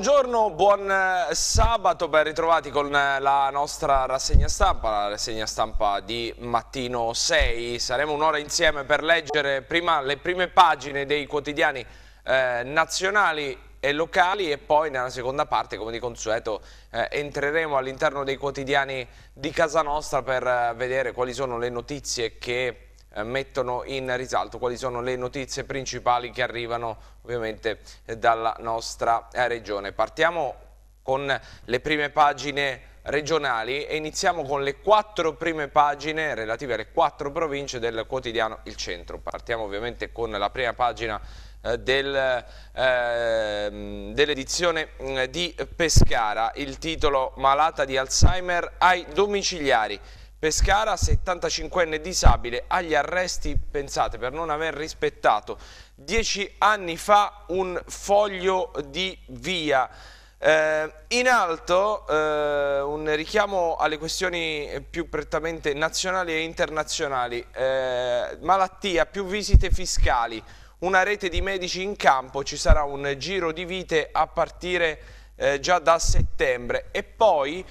buongiorno, buon eh, sabato, ben ritrovati con eh, la nostra rassegna stampa, la rassegna stampa di mattino 6. Saremo un'ora insieme per leggere prima le prime pagine dei quotidiani eh, nazionali e locali e poi nella seconda parte come di consueto eh, entreremo all'interno dei quotidiani di casa nostra per eh, vedere quali sono le notizie che eh, mettono in risalto quali sono le notizie principali che arrivano ovviamente dalla nostra eh, regione. Partiamo con le prime pagine regionali e iniziamo con le quattro prime pagine relative alle quattro province del quotidiano Il Centro. Partiamo ovviamente con la prima pagina eh, del, eh, dell'edizione mm, di Pescara, il titolo Malata di Alzheimer ai domiciliari Pescara, 75enne disabile, agli arresti, pensate, per non aver rispettato dieci anni fa un foglio di via. Eh, in alto eh, un richiamo alle questioni più prettamente nazionali e internazionali, eh, malattia, più visite fiscali, una rete di medici in campo, ci sarà un giro di vite a partire eh, già da settembre e poi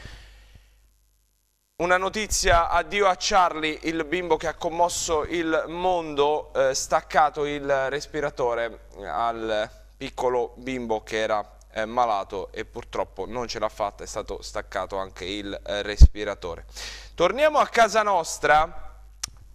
una notizia, addio a Charlie, il bimbo che ha commosso il mondo, eh, staccato il respiratore al piccolo bimbo che era eh, malato e purtroppo non ce l'ha fatta, è stato staccato anche il eh, respiratore. Torniamo a casa nostra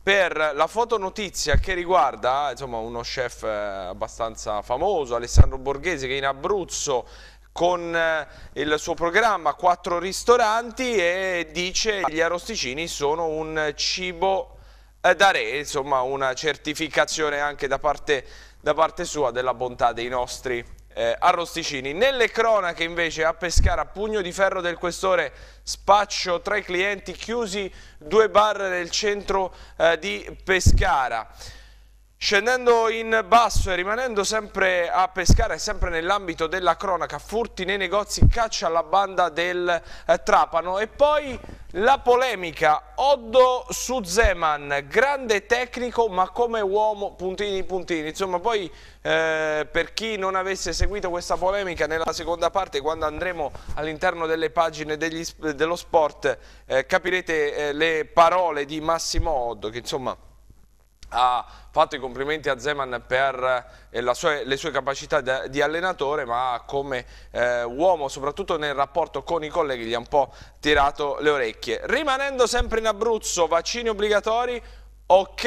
per la fotonotizia che riguarda insomma, uno chef eh, abbastanza famoso, Alessandro Borghese, che in Abruzzo con eh, il suo programma Quattro Ristoranti e dice che gli arrosticini sono un cibo eh, da re, insomma una certificazione anche da parte, da parte sua della bontà dei nostri eh, arrosticini. Nelle cronache invece a Pescara, a pugno di ferro del questore, spaccio tra i clienti, chiusi due bar nel centro eh, di Pescara. Scendendo in basso e rimanendo sempre a pescare, sempre nell'ambito della cronaca, furti nei negozi, caccia alla banda del eh, Trapano e poi la polemica, Oddo su Zeman, grande tecnico ma come uomo, puntini puntini, insomma poi eh, per chi non avesse seguito questa polemica nella seconda parte quando andremo all'interno delle pagine degli, dello sport eh, capirete eh, le parole di Massimo Oddo che insomma ha fatto i complimenti a Zeman per eh, sua, le sue capacità de, di allenatore ma come eh, uomo soprattutto nel rapporto con i colleghi gli ha un po' tirato le orecchie rimanendo sempre in Abruzzo vaccini obbligatori ok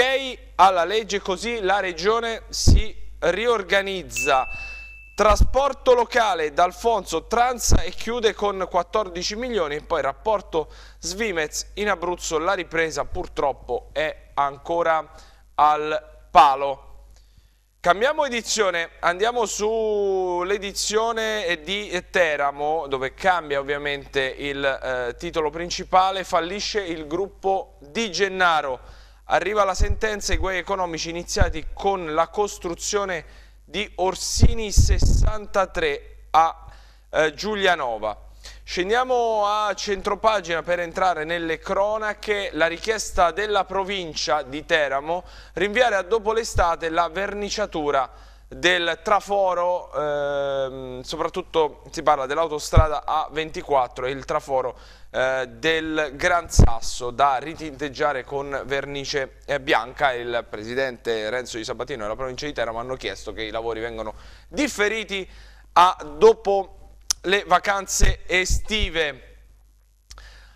alla legge così la regione si riorganizza Trasporto locale D'Alfonso tranza e chiude con 14 milioni poi rapporto Svimez in Abruzzo la ripresa purtroppo è ancora al palo. Cambiamo edizione, andiamo sull'edizione di Teramo, dove cambia ovviamente il eh, titolo principale, fallisce il gruppo di Gennaro. Arriva la sentenza, i guai economici iniziati con la costruzione di Orsini 63 a eh, Giulianova. Scendiamo a centropagina per entrare nelle cronache la richiesta della provincia di Teramo rinviare a dopo l'estate la verniciatura del traforo, ehm, soprattutto si parla dell'autostrada A24 e il traforo eh, del Gran Sasso da ritinteggiare con vernice bianca. Il presidente Renzo Di Sabatino e la provincia di Teramo hanno chiesto che i lavori vengano differiti a dopo l'estate le vacanze estive.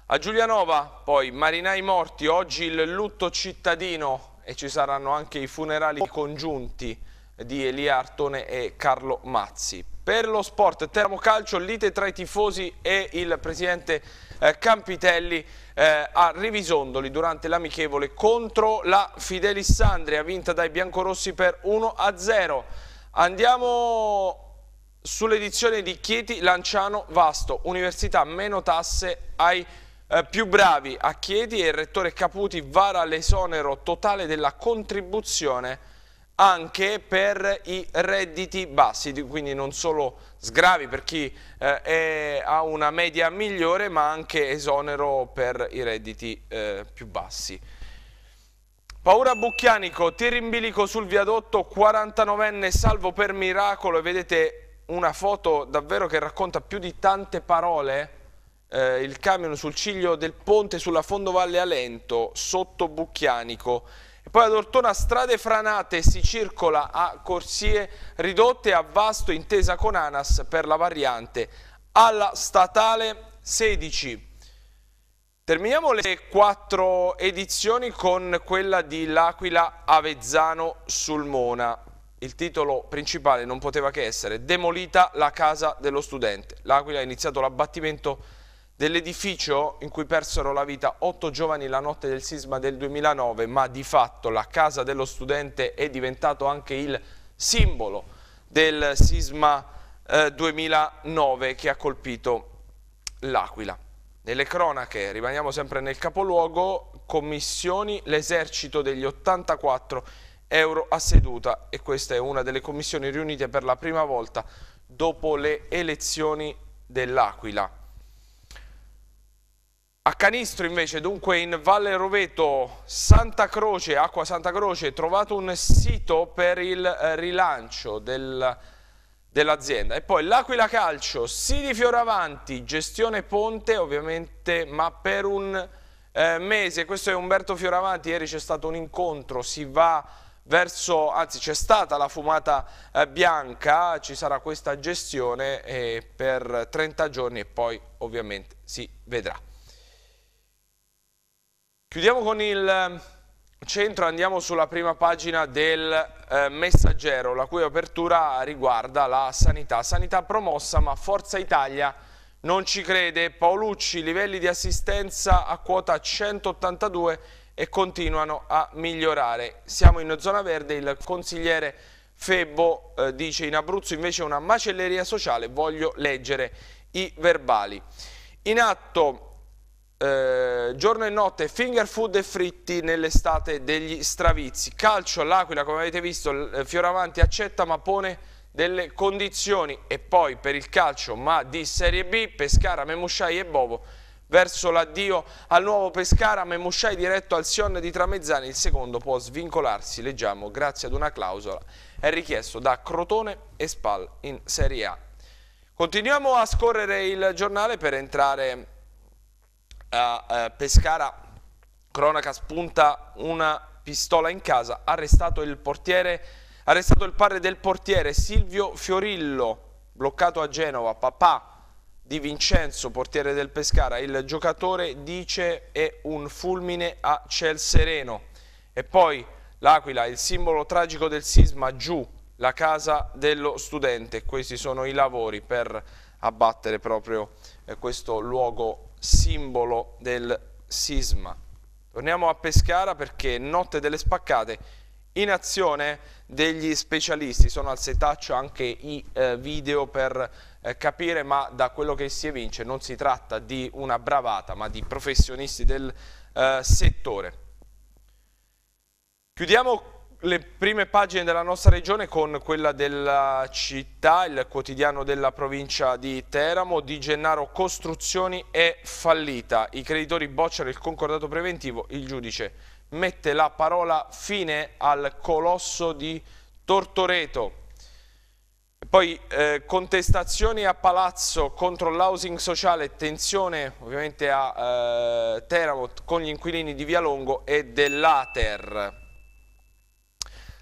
A Giulianova, poi, marinai morti, oggi il lutto cittadino e ci saranno anche i funerali congiunti di Elia Artone e Carlo Mazzi. Per lo sport, Teramo Calcio, lite tra i tifosi e il presidente eh, Campitelli eh, a Rivisondoli durante l'amichevole contro la Fidelis Sandria, vinta dai biancorossi per 1-0. Andiamo sull'edizione di Chieti Lanciano Vasto, università meno tasse ai eh, più bravi a Chieti e il rettore Caputi vara l'esonero totale della contribuzione anche per i redditi bassi, quindi non solo sgravi per chi eh, è, ha una media migliore ma anche esonero per i redditi eh, più bassi. Paura Bucchianico, tiro in bilico sul viadotto, 49enne salvo per miracolo, vedete una foto davvero che racconta più di tante parole eh, il camion sul ciglio del ponte sulla fondovalle Alento, sotto Bucchianico. E poi ad Ortona strade franate si circola a corsie ridotte a vasto intesa con ANAS per la variante alla statale 16. Terminiamo le quattro edizioni con quella di L'Aquila Avezzano Sulmona. Il titolo principale non poteva che essere Demolita la casa dello studente. L'Aquila ha iniziato l'abbattimento dell'edificio in cui persero la vita otto giovani la notte del sisma del 2009, ma di fatto la casa dello studente è diventato anche il simbolo del sisma eh, 2009 che ha colpito l'Aquila. Nelle cronache, rimaniamo sempre nel capoluogo, commissioni l'esercito degli 84 euro a seduta e questa è una delle commissioni riunite per la prima volta dopo le elezioni dell'Aquila. A Canistro invece, dunque in Valle Roveto, Santa Croce, Acqua Santa Croce, trovato un sito per il eh, rilancio del, dell'azienda. E poi l'Aquila Calcio, Sidi Fioravanti, gestione ponte ovviamente, ma per un eh, mese. Questo è Umberto Fioravanti, ieri c'è stato un incontro, si va verso, anzi c'è stata la fumata eh, bianca, ci sarà questa gestione eh, per 30 giorni e poi ovviamente si vedrà. Chiudiamo con il ehm, centro, andiamo sulla prima pagina del eh, Messaggero, la cui apertura riguarda la sanità. Sanità promossa ma Forza Italia non ci crede. Paolucci, livelli di assistenza a quota 182 e continuano a migliorare. Siamo in zona verde, il consigliere Febbo eh, dice in Abruzzo invece una macelleria sociale, voglio leggere i verbali. In atto eh, giorno e notte finger food e fritti nell'estate degli stravizi. Calcio all'Aquila, come avete visto, eh, Fioravanti accetta ma pone delle condizioni e poi per il calcio ma di Serie B, Pescara, Memusciai e Bovo verso l'addio al nuovo Pescara, ma Musciai diretto al Sion di Tramezzani, il secondo può svincolarsi, leggiamo, grazie ad una clausola, è richiesto da Crotone e Spal in Serie A. Continuiamo a scorrere il giornale per entrare a eh, Pescara, cronaca spunta una pistola in casa, arrestato il, portiere, arrestato il padre del portiere Silvio Fiorillo, bloccato a Genova, papà di Vincenzo, portiere del Pescara, il giocatore dice è un fulmine a ciel sereno. E poi l'Aquila, il simbolo tragico del sisma, giù, la casa dello studente. Questi sono i lavori per abbattere proprio eh, questo luogo simbolo del sisma. Torniamo a Pescara perché notte delle spaccate in azione degli specialisti, sono al setaccio anche i eh, video per eh, capire, ma da quello che si evince non si tratta di una bravata, ma di professionisti del eh, settore. Chiudiamo le prime pagine della nostra regione con quella della città, il quotidiano della provincia di Teramo, di Gennaro Costruzioni è fallita, i creditori bocciano il concordato preventivo, il giudice mette la parola fine al colosso di Tortoreto. Poi eh, contestazioni a Palazzo contro l'housing sociale tensione ovviamente a eh, Teramot con gli inquilini di Via Longo e dell'Ater.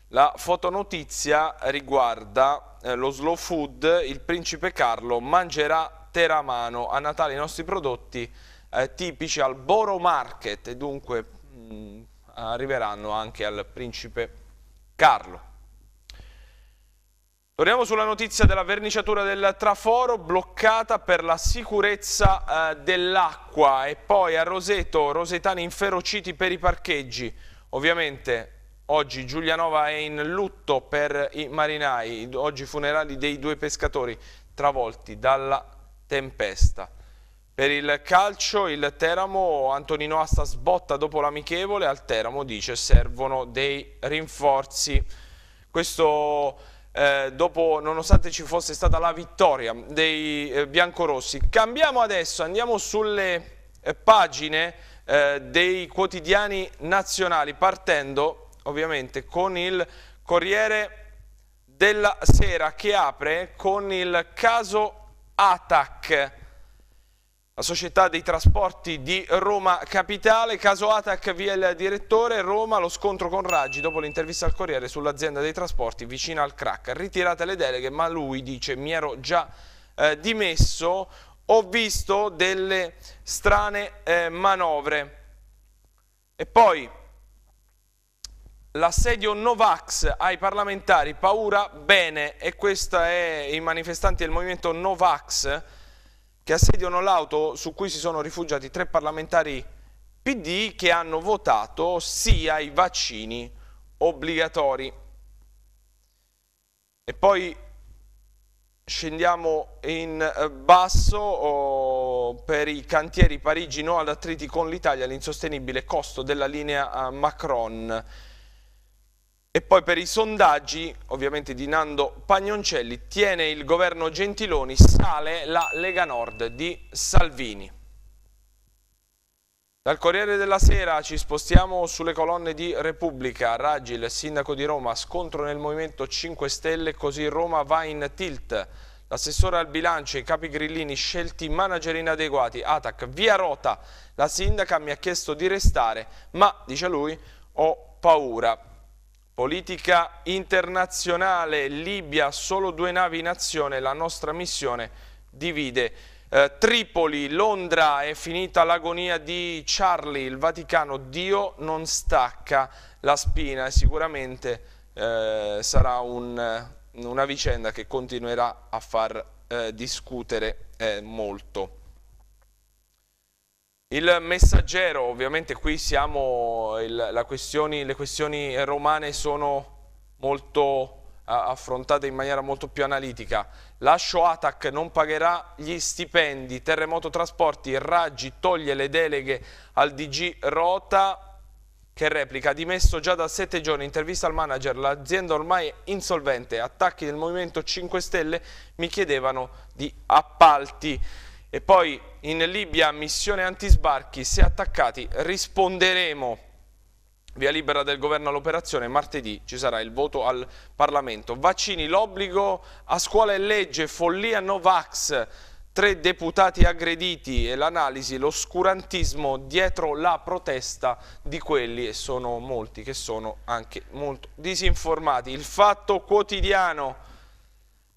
La fotonotizia riguarda eh, lo slow food, il principe Carlo mangerà Teramano a Natale i nostri prodotti eh, tipici al Boro Market e dunque mh, mm, arriveranno anche al principe Carlo. Torniamo sulla notizia della verniciatura del traforo bloccata per la sicurezza eh, dell'acqua e poi a Roseto, rosetani inferociti per i parcheggi. Ovviamente oggi Giulianova è in lutto per i marinai, oggi funerali dei due pescatori travolti dalla tempesta. Per il calcio il Teramo, Antonino Asta sbotta dopo l'amichevole, al Teramo dice servono dei rinforzi. Questo eh, dopo, nonostante ci fosse stata la vittoria dei eh, biancorossi. Cambiamo adesso, andiamo sulle eh, pagine eh, dei quotidiani nazionali, partendo ovviamente con il Corriere della Sera che apre con il caso Atac la società dei trasporti di Roma Capitale. Caso Atac via il direttore, Roma lo scontro con Raggi dopo l'intervista al Corriere sull'azienda dei trasporti vicina al crack. Ritirate le deleghe ma lui dice mi ero già eh, dimesso, ho visto delle strane eh, manovre. E poi l'assedio Novax ai parlamentari, paura bene e questa è i manifestanti del movimento Novax che assediano l'auto su cui si sono rifugiati tre parlamentari PD che hanno votato sì ai vaccini obbligatori. E poi scendiamo in eh, basso oh, per i cantieri Parigi no ad attriti con l'Italia, l'insostenibile costo della linea eh, Macron. E poi per i sondaggi, ovviamente di Nando Pagnoncelli, tiene il governo Gentiloni, sale la Lega Nord di Salvini. Dal Corriere della Sera ci spostiamo sulle colonne di Repubblica. Raggi, il sindaco di Roma, scontro nel Movimento 5 Stelle, così Roma va in tilt. L'assessore al bilancio, i capi grillini scelti manager inadeguati, Atac via rota. La sindaca mi ha chiesto di restare, ma, dice lui, ho paura. Politica internazionale, Libia, solo due navi in azione, la nostra missione divide eh, Tripoli, Londra, è finita l'agonia di Charlie, il Vaticano, Dio non stacca la spina e sicuramente eh, sarà un, una vicenda che continuerà a far eh, discutere eh, molto. Il messaggero, ovviamente qui siamo, il, questioni, le questioni romane sono molto affrontate in maniera molto più analitica. Lascio Shoatak non pagherà gli stipendi, terremoto trasporti, raggi toglie le deleghe al DG Rota che replica, dimesso già da sette giorni, intervista al manager, l'azienda ormai insolvente, attacchi del Movimento 5 Stelle mi chiedevano di appalti. E poi in Libia, missione antisbarchi, se attaccati risponderemo. Via libera del governo all'operazione, martedì ci sarà il voto al Parlamento. Vaccini, l'obbligo a scuola e legge, follia Novax, tre deputati aggrediti e l'analisi, l'oscurantismo dietro la protesta di quelli, e sono molti che sono anche molto disinformati. Il fatto quotidiano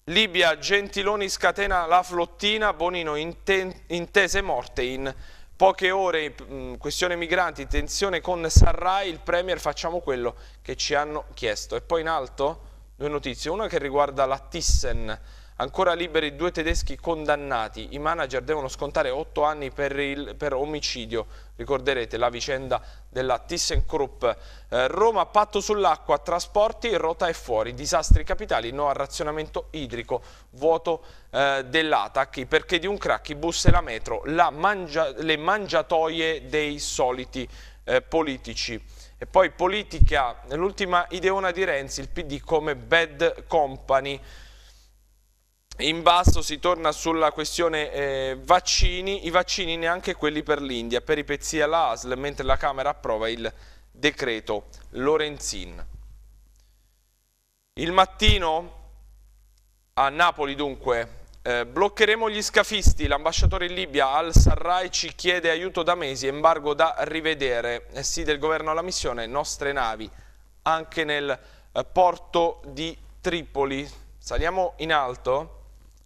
Libia, Gentiloni scatena la flottina, Bonino intese morte in poche ore, mh, mm, questione migranti, tensione con Sarrai, il Premier facciamo quello che ci hanno chiesto. E poi in alto due notizie, una che riguarda la Thyssen, Ancora liberi due tedeschi condannati, i manager devono scontare otto anni per, il, per omicidio, ricorderete la vicenda della ThyssenKrupp. Eh, Roma, patto sull'acqua, trasporti, rota e fuori, disastri capitali, no al razionamento idrico, vuoto eh, dell'Atac, perché di un crack, i bus e la metro, la mangia, le mangiatoie dei soliti eh, politici. E poi politica, l'ultima ideona di Renzi, il PD come bad company, in basso si torna sulla questione eh, vaccini, i vaccini neanche quelli per l'India, peripezia la ASL, mentre la Camera approva il decreto Lorenzin. Il mattino a Napoli dunque eh, bloccheremo gli scafisti, l'ambasciatore in Libia al Sarrai ci chiede aiuto da mesi, embargo da rivedere, eh, sì del governo alla missione, nostre navi, anche nel eh, porto di Tripoli. Saliamo in alto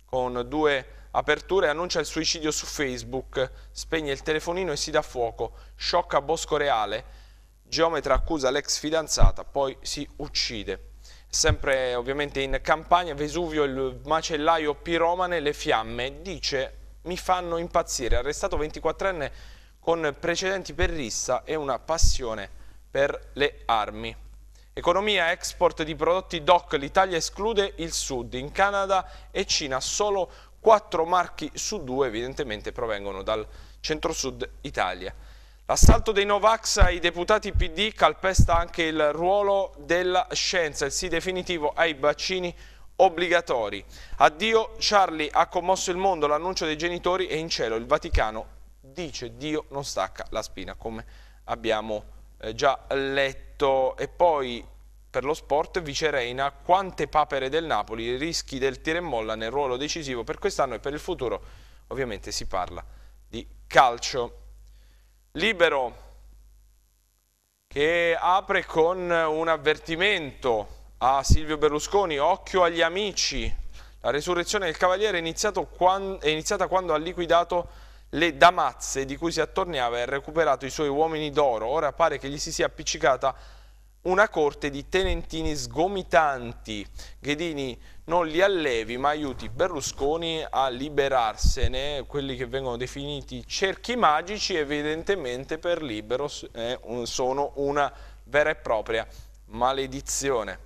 con due aperture, annuncia il suicidio su Facebook, spegne il telefonino e si dà fuoco, sciocca Bosco Reale, geometra accusa l'ex fidanzata, poi si uccide. Sempre ovviamente in campagna, Vesuvio, il macellaio piromane, le fiamme, dice mi fanno impazzire, arrestato 24enne con precedenti per rissa e una passione per le armi. Economia export di prodotti DOC, l'Italia esclude il Sud, in Canada e Cina solo 4 marchi su 2 evidentemente provengono dal centro-sud Italia. L'assalto dei Novax ai deputati PD calpesta anche il ruolo della scienza, il sì definitivo ai vaccini obbligatori. Addio Charlie ha commosso il mondo, l'annuncio dei genitori e in cielo il Vaticano dice Dio non stacca la spina come abbiamo eh, già letto. Benedetto e poi per lo sport Vicereina, quante papere del Napoli, i rischi del tiro e molla nel ruolo decisivo per quest'anno e per il futuro, ovviamente si parla di calcio. Libero che apre con un avvertimento a Silvio Berlusconi, occhio agli amici, la resurrezione del Cavaliere è, è iniziata quando ha liquidato le damazze di cui si attorniava e ha recuperato i suoi uomini d'oro. Ora pare che gli si sia appiccicata una corte di tenentini sgomitanti. Ghedini non li allevi ma aiuti Berlusconi a liberarsene, quelli che vengono definiti cerchi magici evidentemente per libero eh, sono una vera e propria maledizione.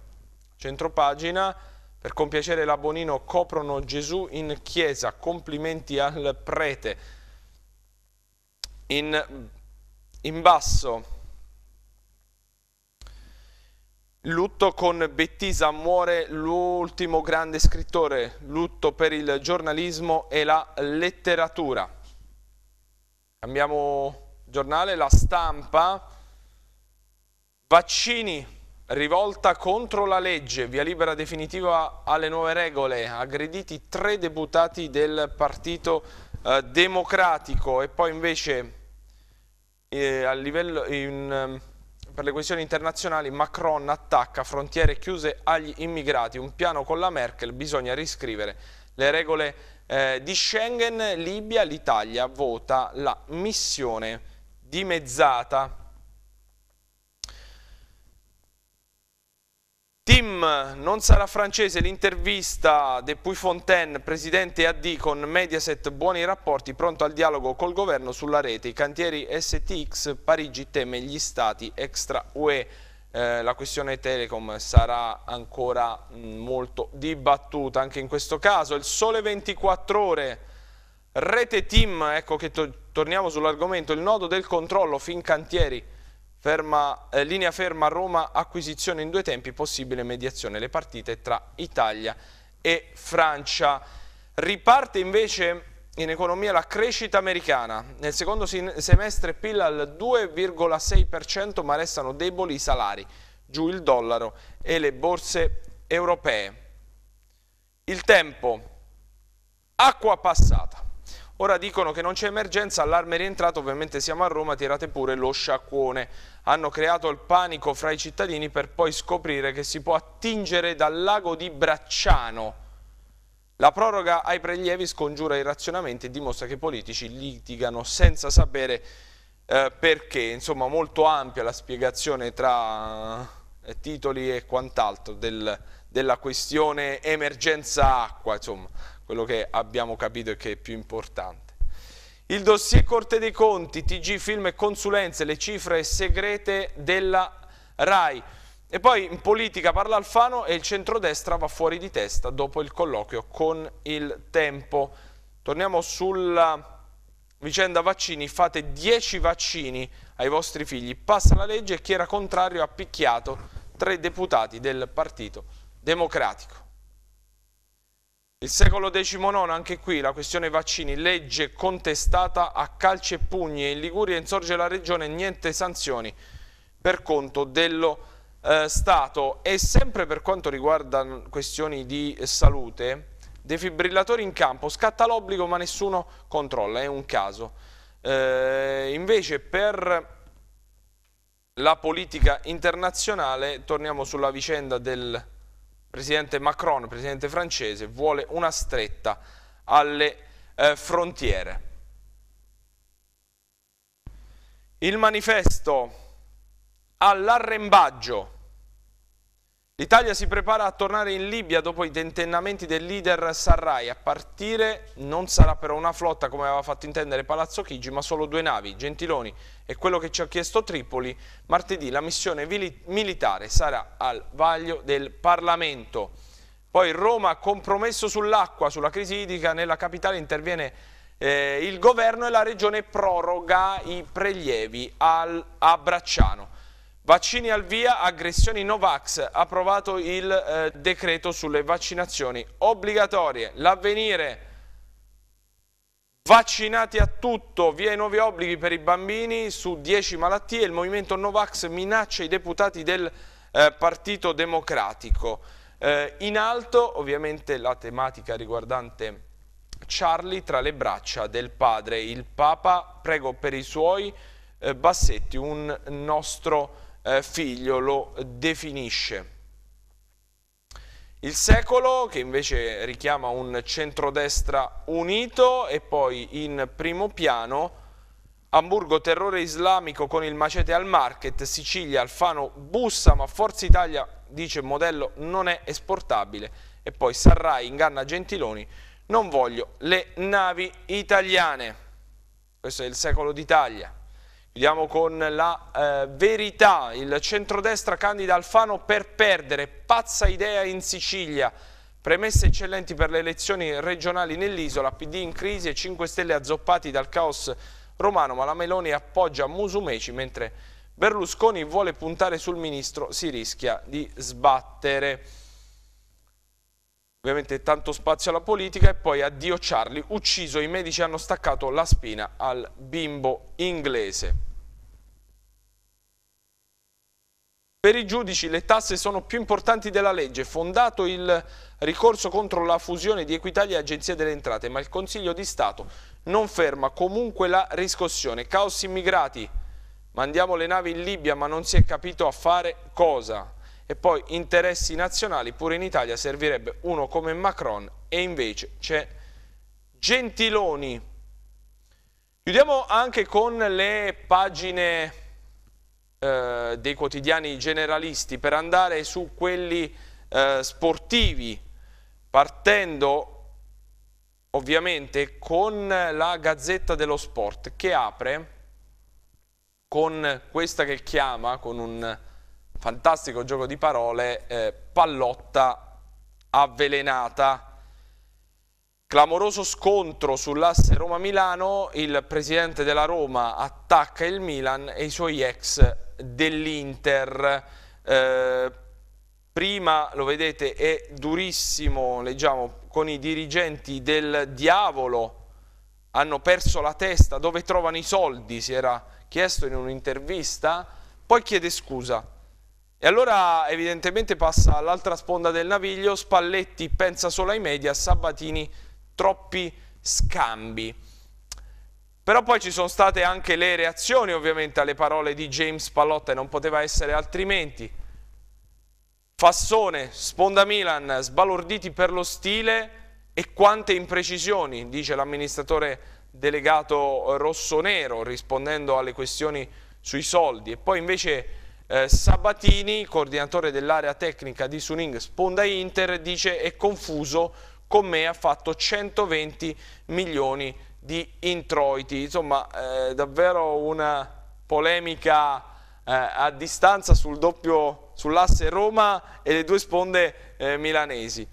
Centropagina, per compiacere la Bonino coprono Gesù in chiesa, complimenti al prete in, in basso. Lutto con Bettisa muore l'ultimo grande scrittore, lutto per il giornalismo e la letteratura. Cambiamo giornale, la stampa, vaccini, rivolta contro la legge, via libera definitiva alle nuove regole, aggrediti tre deputati del Partito eh, Democratico e poi invece eh, livello, in, ehm, per le questioni internazionali Macron attacca frontiere chiuse agli immigrati, un piano con la Merkel, bisogna riscrivere le regole eh, di Schengen, Libia, l'Italia vota la missione dimezzata. Tim, non sarà francese l'intervista De Puy Fontaine, presidente AD con Mediaset, buoni rapporti, pronto al dialogo col governo sulla rete, i cantieri STX, Parigi teme gli stati extra UE. Eh, la questione Telecom sarà ancora mm, molto dibattuta anche in questo caso. Il sole 24 ore, rete Tim, ecco che to torniamo sull'argomento, il nodo del controllo fin cantieri Ferma, eh, linea ferma Roma, acquisizione in due tempi, possibile mediazione. Le partite tra Italia e Francia. Riparte invece in economia la crescita americana. Nel secondo semestre PIL al 2,6% ma restano deboli i salari, giù il dollaro e le borse europee. Il tempo, acqua passata. Ora dicono che non c'è emergenza, allarme rientrato, ovviamente siamo a Roma, tirate pure lo sciacquone. Hanno creato il panico fra i cittadini per poi scoprire che si può attingere dal lago di Bracciano. La proroga ai prelievi scongiura i razionamenti e dimostra che i politici litigano senza sapere eh, perché. Insomma, molto ampia la spiegazione tra eh, titoli e quant'altro del, della questione emergenza acqua. Insomma, quello che abbiamo capito e che è più importante. Il dossier Corte dei Conti, TG Film e Consulenze, le cifre segrete della RAI. E poi in politica parla Alfano e il centrodestra va fuori di testa dopo il colloquio con il tempo. Torniamo sulla vicenda vaccini, fate 10 vaccini ai vostri figli, passa la legge e chi era contrario ha picchiato tre deputati del Partito Democratico. Il secolo XIX, anche qui, la questione vaccini, legge contestata a calci e pugni in Liguria insorge la regione, niente sanzioni per conto dello eh, Stato. E sempre per quanto riguarda questioni di salute, defibrillatori in campo, scatta l'obbligo ma nessuno controlla, è un caso. Eh, invece per la politica internazionale, torniamo sulla vicenda del presidente Macron, presidente francese, vuole una stretta alle eh, frontiere. Il manifesto all'arrembaggio L'Italia si prepara a tornare in Libia dopo i tentennamenti del leader Sarrai. A partire non sarà però una flotta come aveva fatto intendere Palazzo Chigi, ma solo due navi, Gentiloni e quello che ci ha chiesto Tripoli. Martedì la missione militare sarà al vaglio del Parlamento. Poi Roma compromesso sull'acqua, sulla crisi idrica, nella capitale interviene eh, il governo e la regione proroga i prelievi al, a Bracciano. Vaccini al via, aggressioni Novax, approvato il eh, decreto sulle vaccinazioni obbligatorie. L'avvenire, vaccinati a tutto, via i nuovi obblighi per i bambini su 10 malattie, il movimento Novax minaccia i deputati del eh, Partito Democratico. Eh, in alto ovviamente la tematica riguardante Charlie tra le braccia del padre, il Papa, prego per i suoi, eh, Bassetti, un nostro eh, figlio lo definisce. Il secolo che invece richiama un centrodestra unito e poi in primo piano Hamburgo terrore islamico con il macete al market, Sicilia Alfano bussa ma Forza Italia dice modello non è esportabile e poi Sarrai inganna Gentiloni non voglio le navi italiane. Questo è il secolo d'Italia. Chiudiamo con la eh, verità, il centrodestra candida Alfano per perdere, pazza idea in Sicilia, premesse eccellenti per le elezioni regionali nell'isola, PD in crisi e 5 Stelle azzoppati dal caos romano, ma la Meloni appoggia Musumeci, mentre Berlusconi vuole puntare sul ministro, si rischia di sbattere. Ovviamente tanto spazio alla politica e poi addio Charlie, ucciso, i medici hanno staccato la spina al bimbo inglese. Per i giudici le tasse sono più importanti della legge, fondato il ricorso contro la fusione di Equitalia e Agenzia delle Entrate, ma il Consiglio di Stato non ferma comunque la riscossione. Caos immigrati, mandiamo le navi in Libia ma non si è capito a fare cosa. E poi interessi nazionali, pure in Italia servirebbe uno come Macron e invece c'è Gentiloni. Chiudiamo anche con le pagine eh, dei quotidiani generalisti per andare su quelli eh, sportivi, partendo ovviamente con la Gazzetta dello Sport che apre con questa che chiama, con un fantastico gioco di parole, eh, pallotta avvelenata. Clamoroso scontro sull'asse Roma-Milano, il presidente della Roma attacca il Milan e i suoi ex dell'Inter. Eh, prima, lo vedete, è durissimo, leggiamo, con i dirigenti del diavolo, hanno perso la testa, dove trovano i soldi, si era chiesto in un'intervista, poi chiede scusa e allora evidentemente passa all'altra sponda del naviglio, Spalletti pensa solo ai media, Sabatini troppi scambi. Però poi ci sono state anche le reazioni ovviamente alle parole di James Pallotta e non poteva essere altrimenti. Fassone, sponda Milan, sbalorditi per lo stile e quante imprecisioni, dice l'amministratore delegato rosso-nero rispondendo alle questioni sui soldi. E poi invece eh, Sabatini, coordinatore dell'area tecnica di Suning Sponda Inter, dice è confuso, con me ha fatto 120 milioni di introiti. Insomma, eh, davvero una polemica eh, a distanza sul sull'asse Roma e le due sponde eh, milanesi.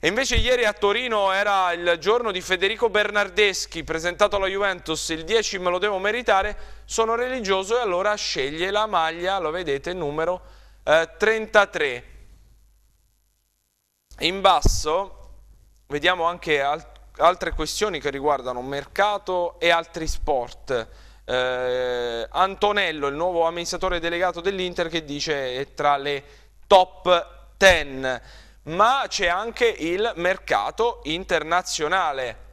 E invece ieri a Torino era il giorno di Federico Bernardeschi, presentato alla Juventus, il 10 me lo devo meritare, sono religioso e allora sceglie la maglia, lo vedete, numero eh, 33. In basso vediamo anche al altre questioni che riguardano mercato e altri sport. Eh, Antonello, il nuovo amministratore delegato dell'Inter, che dice è tra le top 10 ma c'è anche il mercato internazionale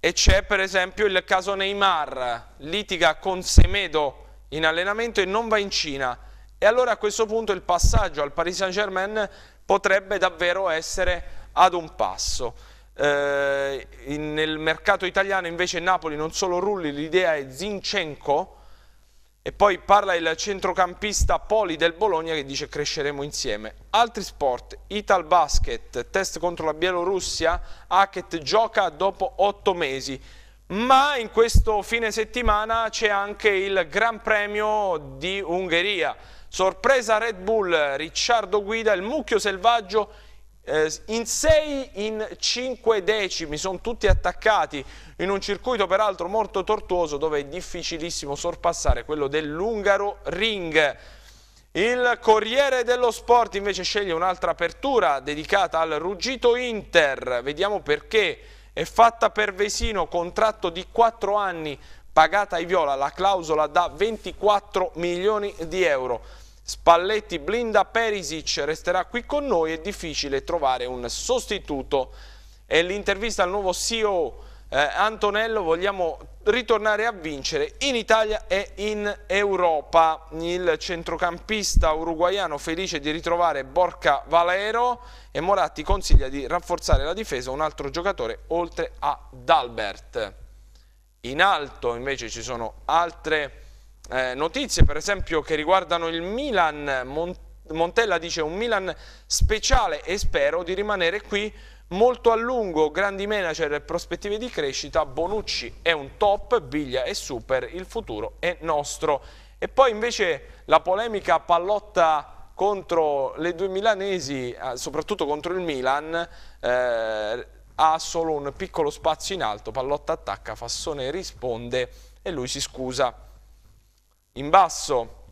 e c'è per esempio il caso Neymar, litiga con Semedo in allenamento e non va in Cina e allora a questo punto il passaggio al Paris Saint Germain potrebbe davvero essere ad un passo. Eh, nel mercato italiano invece Napoli non solo rulli, l'idea è Zinchenko, e poi parla il centrocampista Poli del Bologna che dice cresceremo insieme. Altri sport, Ital Basket, test contro la Bielorussia, Hackett gioca dopo otto mesi. Ma in questo fine settimana c'è anche il Gran Premio di Ungheria. Sorpresa Red Bull, Ricciardo guida il mucchio selvaggio eh, in 6 in 5 decimi sono tutti attaccati in un circuito peraltro molto tortuoso dove è difficilissimo sorpassare quello dell'Ungaro Ring. Il Corriere dello Sport invece sceglie un'altra apertura dedicata al ruggito Inter, vediamo perché è fatta per Vesino, contratto di 4 anni, pagata ai Viola, la clausola da 24 milioni di euro. Spalletti blinda Perisic, resterà qui con noi, è difficile trovare un sostituto. E l'intervista al nuovo CEO eh, Antonello, vogliamo ritornare a vincere in Italia e in Europa. Il centrocampista uruguaiano felice di ritrovare Borca Valero e Moratti consiglia di rafforzare la difesa un altro giocatore oltre a Dalbert. In alto invece ci sono altre eh, notizie, per esempio, che riguardano il Milan. Mont Montella dice un Milan speciale e spero di rimanere qui molto a lungo, grandi manager e prospettive di crescita, Bonucci è un top, Biglia è super, il futuro è nostro. E poi invece la polemica pallotta contro le due milanesi, eh, soprattutto contro il Milan, eh, ha solo un piccolo spazio in alto, Pallotta attacca, Fassone risponde e lui si scusa. In basso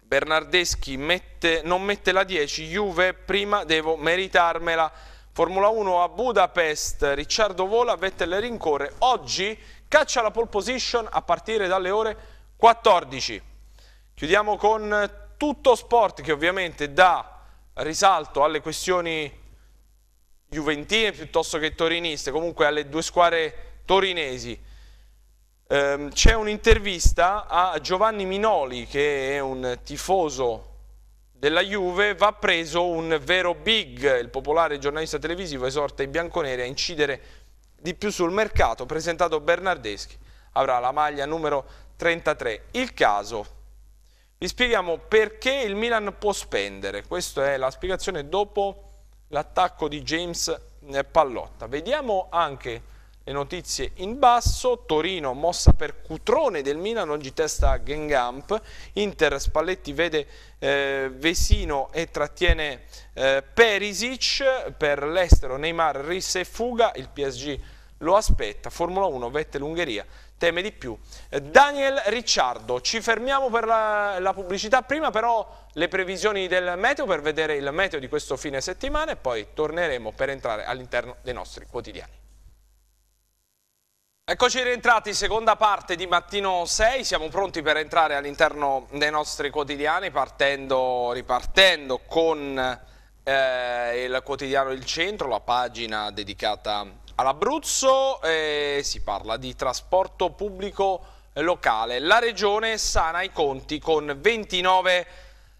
Bernardeschi mette, non mette la 10, Juve prima devo meritarmela. Formula 1 a Budapest, Ricciardo vola, Vettel rincorre. Oggi caccia la pole position a partire dalle ore 14. Chiudiamo con tutto sport che ovviamente dà risalto alle questioni juventine piuttosto che toriniste, comunque alle due squadre torinesi. Ehm, c'è un'intervista a Giovanni Minoli che è un tifoso della Juve, va preso un vero big, il popolare giornalista televisivo esorta i bianconeri a incidere di più sul mercato, presentato Bernardeschi, avrà la maglia numero 33. Il caso, vi spieghiamo perché il Milan può spendere, questa è la spiegazione dopo l'attacco di James eh, Pallotta. Vediamo anche le notizie in basso, Torino mossa per Cutrone del Milan, oggi testa Gengamp, Inter Spalletti vede eh, Vesino e trattiene eh, Perisic, per l'estero Neymar risse e fuga, il PSG lo aspetta, Formula 1 Vettel Ungheria teme di più. Eh, Daniel Ricciardo, ci fermiamo per la, la, pubblicità prima però le previsioni del meteo per vedere il meteo di questo fine settimana e poi torneremo per entrare all'interno dei nostri quotidiani. Eccoci rientrati, seconda parte di Mattino 6, siamo pronti per entrare all'interno dei nostri quotidiani partendo, ripartendo con eh, il quotidiano Il Centro, la pagina dedicata all'Abruzzo, eh, si parla di trasporto pubblico locale, la regione sana i conti con 29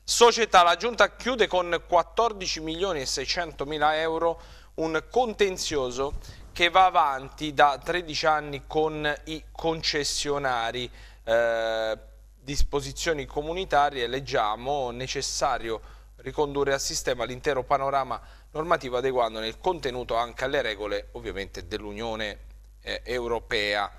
società, la giunta chiude con 14 milioni e 600 mila euro un contenzioso che va avanti da 13 anni con i concessionari. Eh, disposizioni comunitarie, leggiamo, necessario ricondurre al sistema l'intero panorama normativo adeguandone il contenuto anche alle regole ovviamente dell'Unione eh, Europea.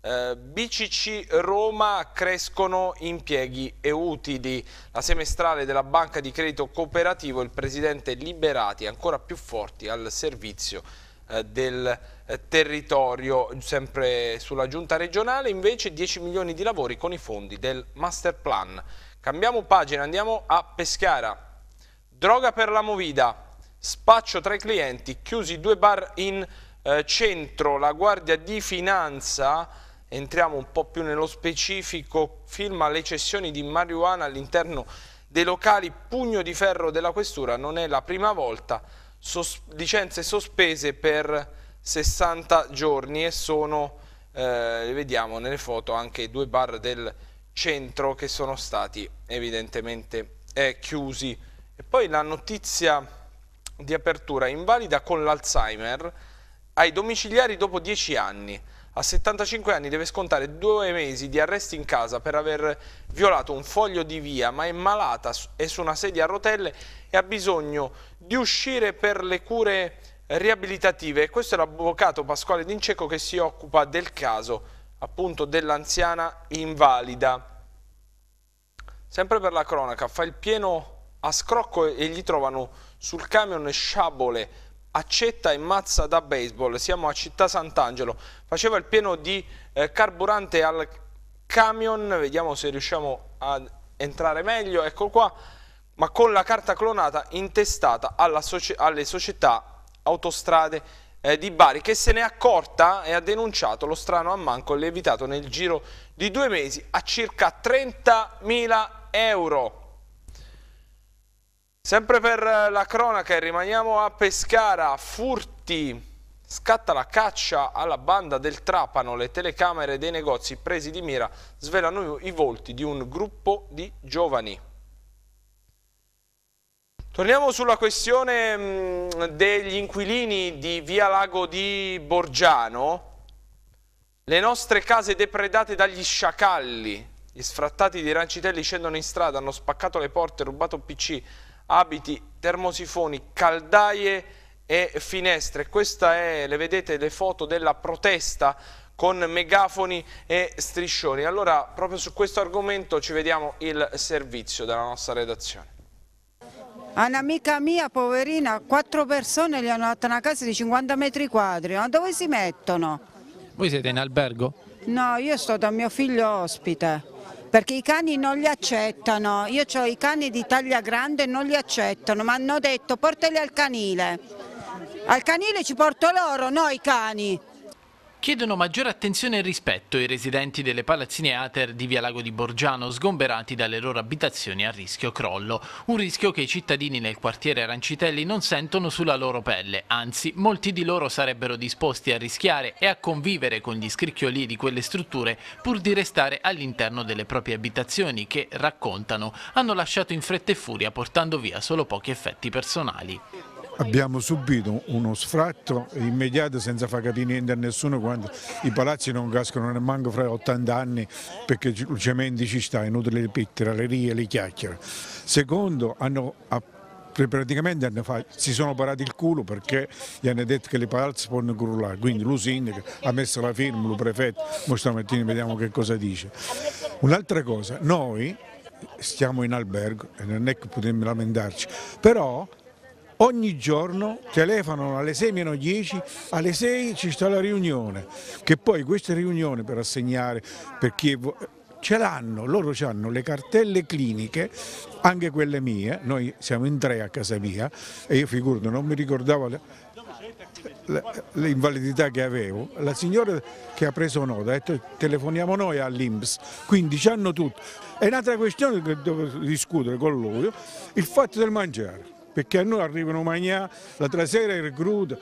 Eh, BCC Roma crescono impieghi e utili. La semestrale della Banca di Credito Cooperativo, il presidente Liberati, ancora più forti al servizio eh, del eh, territorio, sempre sulla giunta regionale, invece 10 milioni di lavori con i fondi del master plan. Cambiamo pagina, andiamo a Pescara. Droga per la movida, spaccio tra i clienti, chiusi due bar in eh, centro, la guardia di finanza, entriamo un po' più nello specifico, firma le cessioni di marijuana all'interno dei locali, pugno di ferro della questura, non è la prima volta sos licenze sospese per 60 giorni e sono, eh, vediamo nelle foto, anche due bar del centro che sono stati evidentemente eh, chiusi. E poi la notizia di apertura invalida con l'Alzheimer ai domiciliari dopo 10 anni. A 75 anni deve scontare due mesi di arresti in casa per aver violato un foglio di via, ma è malata, è su una sedia a rotelle e ha bisogno di uscire per le cure riabilitative. Questo è l'avvocato Pasquale D'Inceco che si occupa del caso, appunto, dell'anziana invalida. Sempre per la cronaca, fa il pieno a scrocco e gli trovano sul camion sciabole accetta e mazza da baseball, siamo a Città Sant'Angelo, faceva il pieno di eh, carburante al camion, vediamo se riusciamo a entrare meglio, ecco qua, ma con la carta clonata intestata soci alle società autostrade eh, di Bari, che se n'è accorta e ha denunciato lo strano ammanco lievitato nel giro di due mesi a circa 30.000 euro. Sempre per eh, la cronaca e rimaniamo a Pescara, furti, scatta la caccia alla banda del Trapano, le telecamere dei negozi presi di mira svelano i volti di un gruppo di giovani. Torniamo sulla questione mm, degli inquilini di Via Lago di Borgiano, le nostre case depredate dagli sciacalli, gli sfrattati di Rancitelli scendono in strada, hanno spaccato le porte, rubato PC, abiti, termosifoni, caldaie e finestre. Queste le vedete le foto della protesta con megafoni e striscioni. Allora, proprio su questo argomento ci vediamo il servizio della nostra redazione. un'amica mia, poverina, quattro persone gli hanno dato una casa di 50 metri quadri. Ma dove si mettono? Voi siete in albergo? No, io sto da mio figlio ospite perché i cani non li accettano, io ho i cani di taglia grande e non li accettano, mi hanno detto portali al canile, al canile ci porto loro, noi cani. Chiedono maggiore attenzione e rispetto i residenti delle palazzine Ater di Via Lago di Borgiano sgomberati dalle loro abitazioni a rischio crollo, un rischio che i cittadini nel quartiere Arancitelli non sentono sulla loro pelle, anzi molti di loro sarebbero disposti a rischiare e a convivere con gli scricchioli di quelle strutture pur di restare all'interno delle proprie abitazioni che, raccontano, hanno lasciato in fretta e furia portando via solo pochi effetti personali abbiamo subito uno sfratto immediato senza far capire niente a nessuno quando i palazzi non cascano nemmeno fra 80 anni perché il cemento ci sta, è inutile le pittere, le rie, le chiacchiere. Secondo, hanno praticamente fatto, si sono parati il culo perché gli hanno detto che le palazze possono crollare, quindi lui sindaco ha messo la firma, lo prefetto, ma stamattina vediamo che cosa dice. Un'altra cosa, noi stiamo in albergo e non è che potremmo lamentarci, però ogni giorno telefonano alle 6 meno 10, alle 6 ci sta la riunione, che poi queste riunioni per assegnare, per chi ce l'hanno, loro hanno le cartelle cliniche, anche quelle mie, noi siamo in tre a casa mia e io figurano, non mi ricordavo l'invalidità che avevo, la signora che ha preso nota ha detto telefoniamo noi all'Inps, quindi ci hanno tutto. È un'altra questione che devo discutere con lui, il fatto del mangiare perché a noi arrivano Magnà, la trasera era cruda,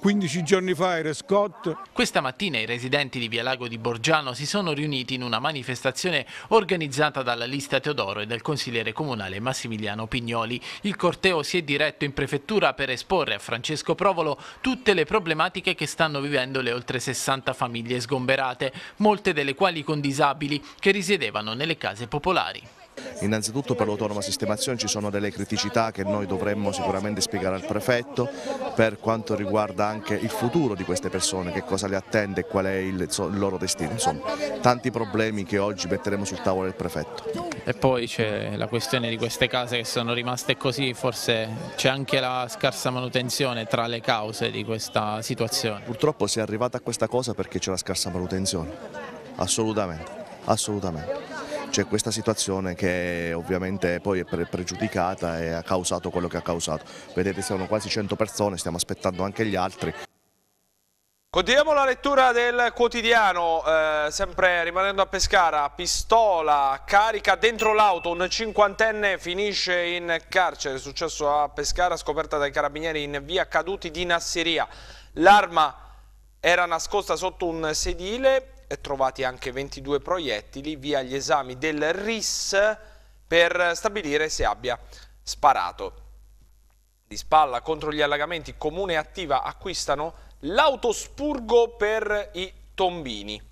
15 giorni fa era Scott. Questa mattina i residenti di Via Lago di Borgiano si sono riuniti in una manifestazione organizzata dalla lista Teodoro e dal consigliere comunale Massimiliano Pignoli. Il corteo si è diretto in prefettura per esporre a Francesco Provolo tutte le problematiche che stanno vivendo le oltre 60 famiglie sgomberate, molte delle quali con disabili, che risiedevano nelle case popolari. Innanzitutto per l'autonoma sistemazione ci sono delle criticità che noi dovremmo sicuramente spiegare al prefetto per quanto riguarda anche il futuro di queste persone, che cosa le attende e qual è il, loro destino. Insomma, tanti problemi che oggi metteremo sul tavolo del prefetto. E poi c'è la questione di queste case che sono rimaste così, forse c'è anche la scarsa manutenzione tra le cause di questa situazione. Purtroppo si è arrivata a questa cosa perché c'è la scarsa manutenzione, assolutamente, assolutamente c'è questa situazione che ovviamente poi è pre pregiudicata e ha causato quello che ha causato. Vedete sono quasi 100 persone, stiamo aspettando anche gli altri. Continuiamo la lettura del quotidiano, eh, sempre rimanendo a Pescara, pistola carica dentro l'auto, un cinquantenne finisce in carcere, successo a Pescara, scoperta dai carabinieri in via Caduti di Nasseria. L'arma era nascosta sotto un sedile, trovati anche 22 proiettili via gli esami del RIS per stabilire se abbia sparato. Di spalla contro gli allagamenti Comune Attiva acquistano l'autospurgo per i tombini.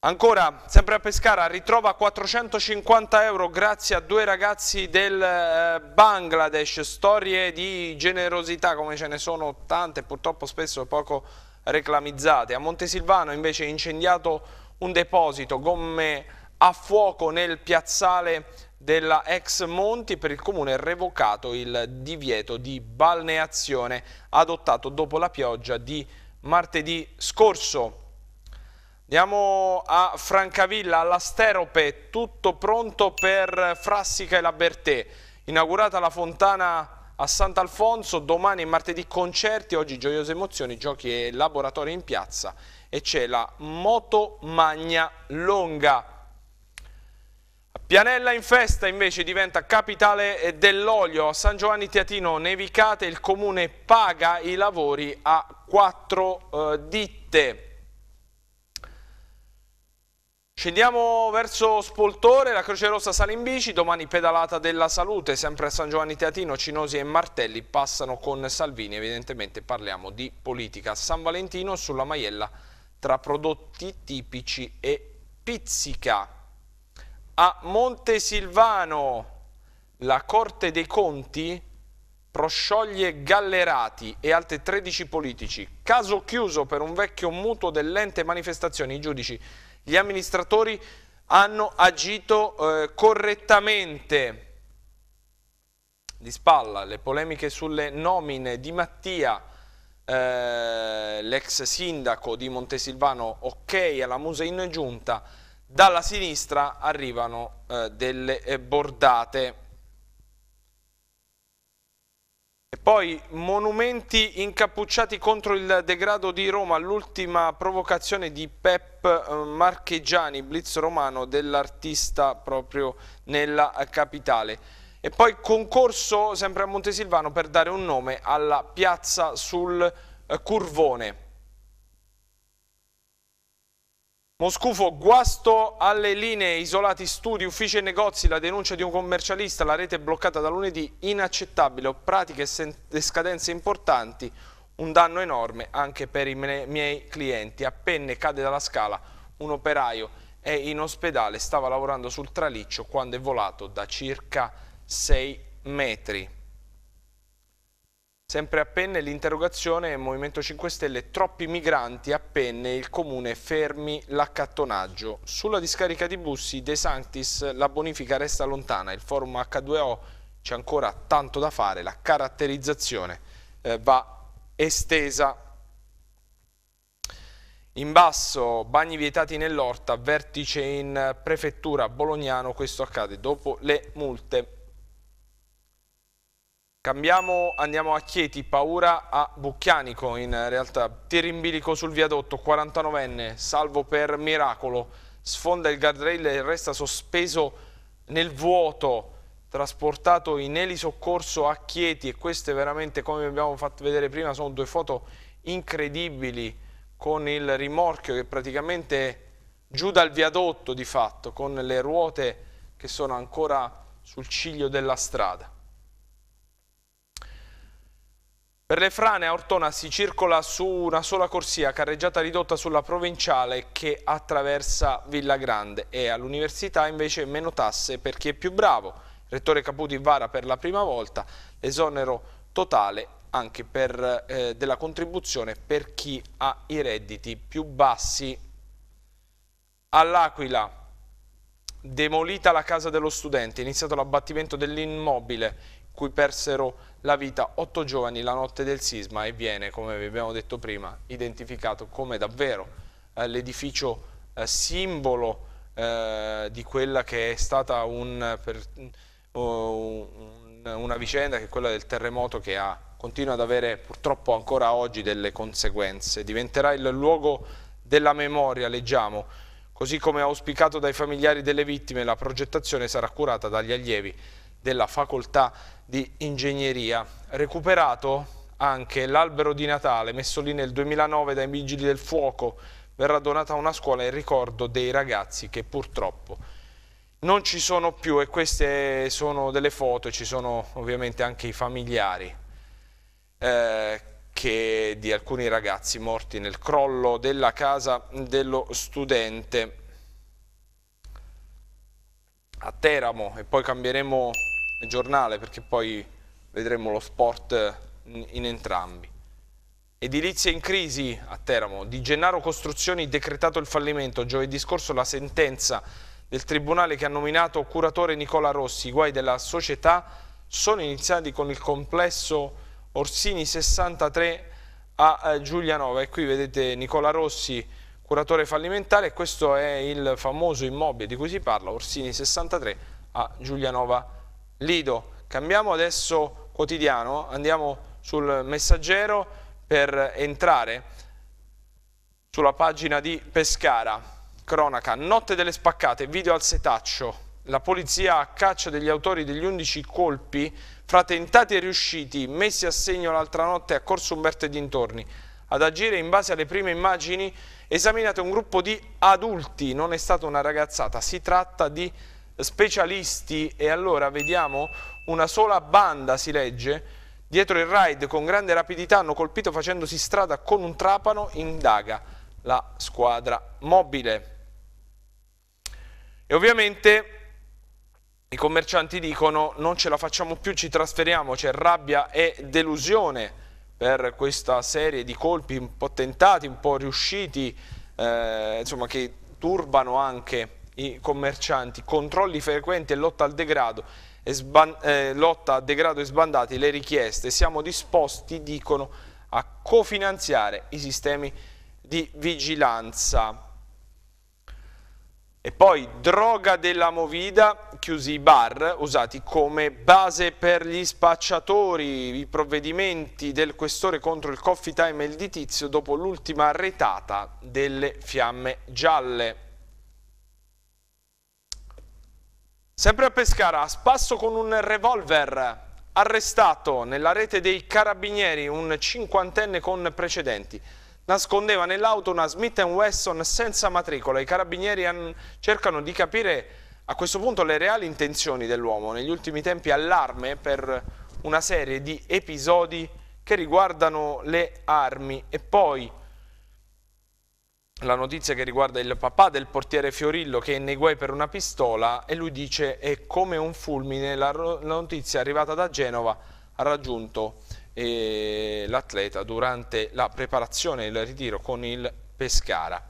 Ancora, sempre a Pescara, ritrova 450 euro grazie a due ragazzi del eh, Bangladesh, storie di generosità come ce ne sono tante, purtroppo spesso poco reclamizzate. A Montesilvano invece è incendiato un deposito, gomme a fuoco nel piazzale della ex Monti per il comune è revocato il divieto di balneazione adottato dopo la pioggia di martedì scorso. Andiamo a Francavilla, alla all'Asterope, tutto pronto per Frassica e la Bertè. Inaugurata la fontana a Sant'Alfonso, domani e martedì concerti, oggi gioiose emozioni, giochi e laboratori in piazza e c'è la Moto Magna Longa. Pianella in festa invece diventa capitale dell'olio. A San Giovanni Teatino nevicate, il comune paga i lavori a quattro eh, ditte. Scendiamo verso Spoltore, la Croce Rossa sale in bici, domani pedalata della salute, sempre a San Giovanni Teatino, Cinosi e Martelli passano con Salvini, evidentemente parliamo di politica. San Valentino sulla maiella tra prodotti tipici e pizzica. A Montesilvano la Corte dei Conti proscioglie Gallerati e altri 13 politici. Caso chiuso per un vecchio mutuo dell'ente manifestazioni, i giudici gli amministratori hanno agito eh, correttamente. Di spalla le polemiche sulle nomine di Mattia, eh, l'ex sindaco di Montesilvano, ok alla musa in giunta, dalla sinistra arrivano eh, delle eh, bordate. E poi monumenti incappucciati contro il degrado di Roma, l'ultima provocazione di Pep eh, Marchegiani, blitz romano dell'artista proprio nella capitale. E poi concorso sempre a Montesilvano per dare un nome alla piazza sul eh, Curvone. Moscufo, guasto alle linee, isolati studi, uffici e negozi, la denuncia di un commercialista, la rete è bloccata da lunedì, inaccettabile, ho pratiche e scadenze importanti, un danno enorme anche per i miei clienti. A penne cade dalla scala un operaio, è in ospedale, stava lavorando sul traliccio quando è volato da circa 6 metri. Sempre a penne l'interrogazione Movimento 5 Stelle troppi migranti a penne il comune fermi l'accattonaggio. Sulla discarica di Bussi De Sanctis la bonifica resta lontana, il forum H2O c'è ancora tanto da fare, la caratterizzazione eh, va estesa. In basso, bagni vietati nell'orta, vertice in prefettura bolognano, questo accade dopo le multe. Cambiamo, andiamo a Chieti, paura a Bucchianico in realtà, Tirimbilico sul viadotto, 49enne, salvo per miracolo, sfonda il guardrail e resta sospeso nel vuoto, trasportato in elisoccorso a Chieti e queste veramente come abbiamo fatto vedere prima sono due foto incredibili con il rimorchio che praticamente giù dal viadotto di fatto, con le ruote che sono ancora sul ciglio della strada. Per le frane a Ortona si circola su una sola corsia, carreggiata ridotta sulla provinciale che attraversa Villa Grande e all'università invece meno tasse per chi è più bravo. Rettore Caputi vara per la prima volta l'esonero totale anche per, eh, della contribuzione per chi ha i redditi più bassi. All'Aquila, demolita la casa dello studente, iniziato l'abbattimento dell'immobile cui persero la vita otto giovani la notte del sisma e viene, come vi abbiamo detto prima, identificato come davvero eh, l'edificio eh, simbolo eh, di quella che è stata un, per, un, una vicenda che è quella del terremoto che ha, continua ad avere purtroppo ancora oggi delle conseguenze. Diventerà il luogo della memoria, leggiamo, così come auspicato dai familiari delle vittime, la progettazione sarà curata dagli allievi della facoltà di ingegneria, recuperato anche l'albero di Natale messo lì nel 2009 dai vigili del fuoco, verrà donata a una scuola in ricordo dei ragazzi che purtroppo non ci sono più e queste sono delle foto, ci sono ovviamente anche i familiari eh, che, di alcuni ragazzi morti nel crollo della casa dello studente a Teramo e poi cambieremo giornale perché poi vedremo lo sport in entrambi. Edilizia in crisi a Teramo, di Gennaro Costruzioni decretato il fallimento, giovedì scorso la sentenza del tribunale che ha nominato curatore Nicola Rossi, i guai della società sono iniziati con il complesso Orsini 63 a eh, Giulianova e qui vedete Nicola Rossi curatore fallimentare e questo è il famoso immobile di cui si parla Orsini 63 a Giulianova Lido. Cambiamo adesso quotidiano, andiamo sul messaggero per entrare sulla pagina di Pescara. Cronaca, notte delle spaccate, video al setaccio. La polizia a caccia degli autori degli 11 colpi, fra tentati e riusciti, messi a segno l'altra notte a Corso Umberto e dintorni. Ad agire in base alle prime immagini esaminate un gruppo di adulti, non è stata una ragazzata, si tratta di specialisti e allora vediamo una sola banda si legge dietro il raid con grande rapidità hanno colpito facendosi strada con un trapano indaga la squadra mobile e ovviamente i commercianti dicono non ce la facciamo più ci trasferiamo c'è rabbia e delusione per questa serie di colpi un po' tentati un po' riusciti eh, insomma che turbano anche i commercianti, controlli frequenti e lotta al degrado eh, lotta a degrado e sbandati le richieste. Siamo disposti, dicono, a cofinanziare i sistemi di vigilanza. E poi droga della movida, chiusi i bar, usati come base per gli spacciatori, i provvedimenti del questore contro il coffee time e il ditizio dopo l'ultima retata delle fiamme gialle. Sempre a Pescara, a spasso con un revolver, arrestato nella rete dei carabinieri un cinquantenne con precedenti. Nascondeva nell'auto una Smith Wesson senza matricola. I carabinieri cercano di capire a questo punto le reali intenzioni dell'uomo. Negli ultimi tempi allarme per una serie di episodi che riguardano le armi e poi la notizia che riguarda il papà del portiere Fiorillo che è nei guai per una pistola e lui dice è come un fulmine, la, notizia arrivata da Genova ha raggiunto eh, l'atleta durante la preparazione il ritiro con il Pescara.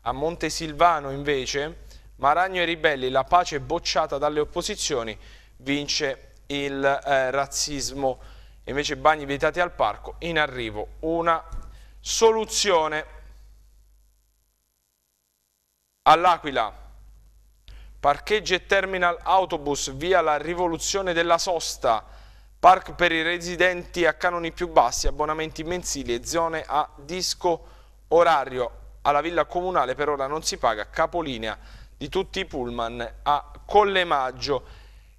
A Montesilvano invece Maragno e Ribelli, la pace bocciata dalle opposizioni, vince il eh, razzismo. Invece bagni vietati al parco, in arrivo una soluzione all'Aquila, parcheggi e terminal autobus via la rivoluzione della sosta, park per i residenti a canoni più bassi, abbonamenti mensili e zone a disco orario. Alla villa comunale per ora non si paga, capolinea di tutti i pullman a Collemaggio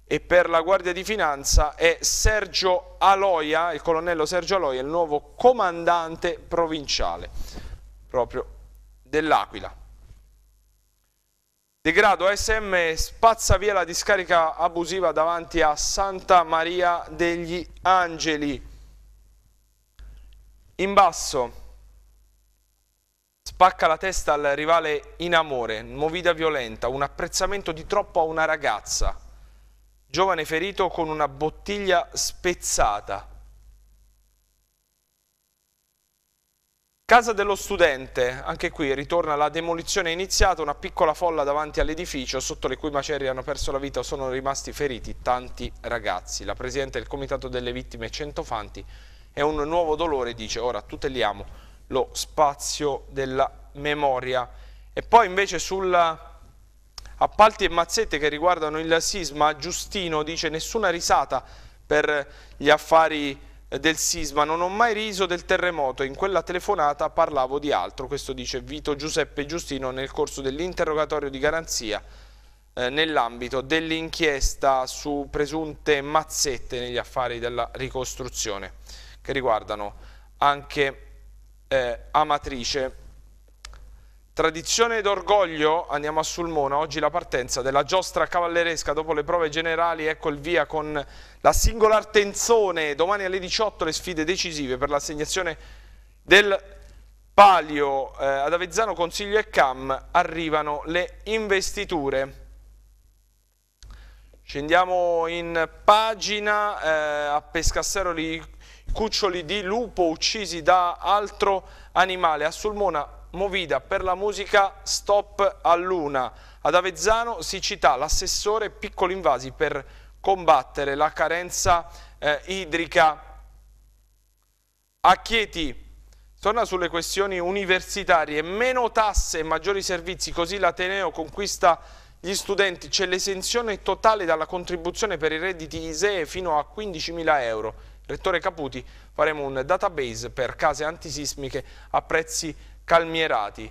e per la Guardia di Finanza è Sergio Aloia, il colonnello Sergio Aloia, il nuovo comandante provinciale proprio dell'Aquila. Degrado ASM spazza via la discarica abusiva davanti a Santa Maria degli Angeli. In basso spacca la testa al rivale in amore, movida violenta, un apprezzamento di troppo a una ragazza. Giovane ferito con una bottiglia spezzata. Casa dello studente, anche qui ritorna la demolizione iniziata, una piccola folla davanti all'edificio sotto le cui macerie hanno perso la vita o sono rimasti feriti tanti ragazzi. La presidente del comitato delle vittime Centofanti è un nuovo dolore, dice ora tuteliamo lo spazio della memoria. E poi invece sulla appalti e mazzette che riguardano il sisma, Giustino dice nessuna risata per gli affari del sisma non ho mai riso del terremoto, in quella telefonata parlavo di altro, questo dice Vito Giuseppe Giustino nel corso dell'interrogatorio di garanzia eh, nell'ambito dell'inchiesta su presunte mazzette negli affari della ricostruzione che riguardano anche eh, Amatrice Tradizione ed orgoglio, andiamo a Sulmona, oggi la partenza della giostra cavalleresca dopo le prove generali, ecco il via con la singola Artenzone, domani alle 18 le sfide decisive per l'assegnazione del palio eh, ad Avezzano, Consiglio e Cam, arrivano le investiture. Scendiamo in pagina eh, a Pescassero di cuccioli di lupo uccisi da altro animale, a Sulmona Movida per la musica Stop a Luna. Ad Avezzano si cita l'assessore Piccoli Invasi per combattere la carenza eh, idrica. A Chieti torna sulle questioni universitarie, meno tasse e maggiori servizi, così l'Ateneo conquista gli studenti, c'è l'esenzione totale dalla contribuzione per i redditi ISEE fino a 15.000 euro. Rettore Caputi faremo un database per case antisismiche a prezzi Calmierati.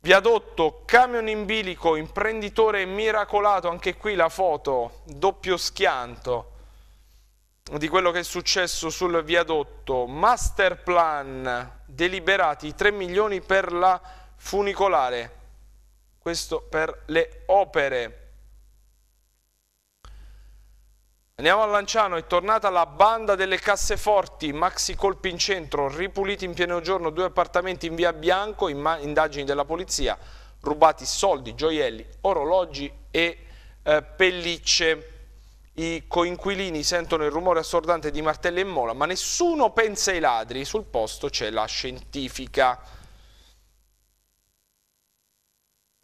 Viadotto, camion in bilico, imprenditore miracolato, anche qui la foto, doppio schianto di quello che è successo sul viadotto, master plan, deliberati 3 milioni per la funicolare, questo per le opere. Andiamo a Lanciano, è tornata la banda delle casseforti, maxi colpi in centro, ripuliti in pieno giorno due appartamenti in via Bianco, indagini della polizia, rubati soldi, gioielli, orologi e eh, pellicce. I coinquilini sentono il rumore assordante di martelli e mola, ma nessuno pensa ai ladri, sul posto c'è la scientifica.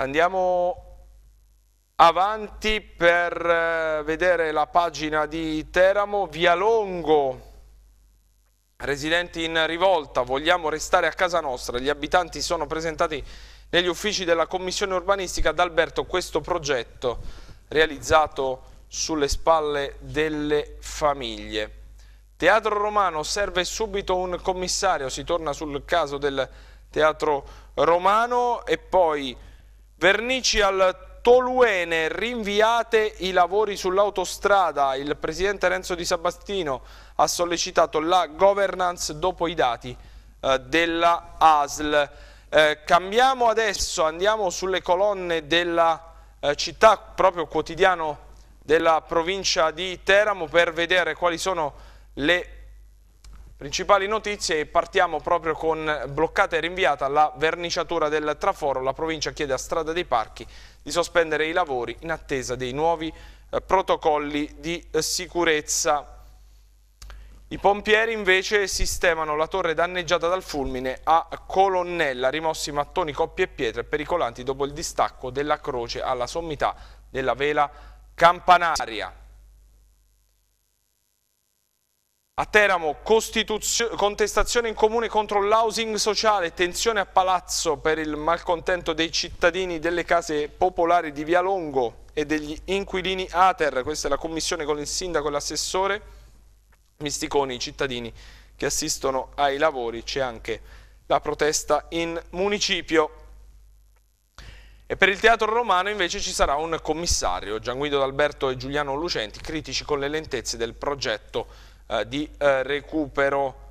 Andiamo avanti per eh, vedere la pagina di Teramo, Via Longo, residenti in rivolta, vogliamo restare a casa nostra, gli abitanti sono presentati negli uffici della Commissione Urbanistica ad Alberto questo progetto realizzato sulle spalle delle famiglie. Teatro Romano serve subito un commissario, si torna sul caso del Teatro Romano e poi vernici al Toluene, rinviate i lavori sull'autostrada. Il presidente Renzo Di Sabastino ha sollecitato la governance dopo i dati eh, della ASL. Eh, cambiamo adesso, andiamo sulle colonne della eh, città, proprio quotidiano della provincia di Teramo per vedere quali sono le principali notizie partiamo proprio con bloccata e rinviata la verniciatura del traforo. La provincia chiede a Strada dei Parchi di sospendere i lavori in attesa dei nuovi eh, protocolli di eh, sicurezza. I pompieri invece sistemano la torre danneggiata dal fulmine a Colonnella, rimossi mattoni, coppie e pietre pericolanti dopo il distacco della croce alla sommità della vela campanaria. A Teramo contestazione in comune contro l'housing sociale, tensione a palazzo per il malcontento dei cittadini delle case popolari di Via Longo e degli inquilini Ater, questa è la commissione con il sindaco e l'assessore, Misticoni, i cittadini che assistono ai lavori, c'è anche la protesta in municipio. E per il teatro romano invece ci sarà un commissario, Gianguido D'Alberto e Giuliano Lucenti, critici con le lentezze del progetto eh, di eh, recupero.